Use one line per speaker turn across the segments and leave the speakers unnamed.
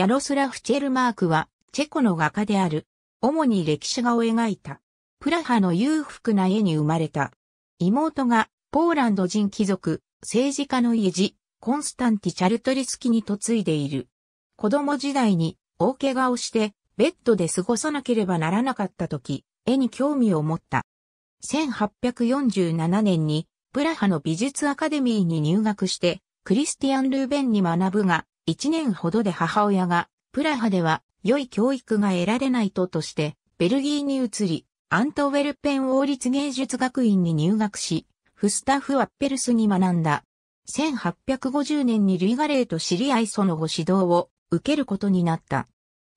ヤロスラフ・チェルマークは、チェコの画家である。主に歴史
画を描いた。プラハの裕福な家に生まれた。妹が、ポーランド人貴族、政治家の家路、コンスタンティ・チャルトリスキに嫁いでいる。子供時代に、大怪我をして、ベッドで過ごさなければならなかった時、絵に興味を持った。1847年に、プラハの美術アカデミーに入学して、クリスティアン・ルーベンに学ぶが、1年ほどで母親が、プラハでは良い教育が得られないととして、ベルギーに移り、アントウェルペン王立芸術学院に入学し、フスタフ・ワッペルスに学んだ。1850年にルイガレーと知り合いその後指導を受けることになった。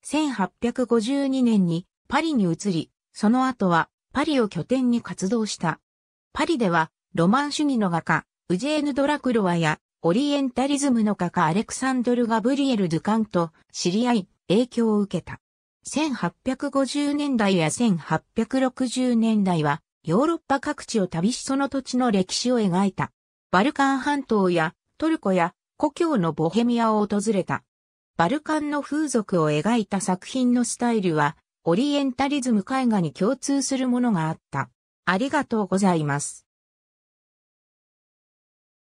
1852年にパリに移り、その後はパリを拠点に活動した。パリではロマン主義の画家、ウジェーヌ・ドラクロワやオリエンタリズムの画家アレクサンドル・ガブリエル・ドゥカンと知り合い、影響を受けた。1850年代や1860年代は、ヨーロッパ各地を旅しその土地の歴史を描いた。バルカン半島やトルコや故郷のボヘミアを訪れた。バルカンの風俗を描いた作品のスタイルは、オリエンタリズム絵
画に共通するものがあった。ありがとうございます。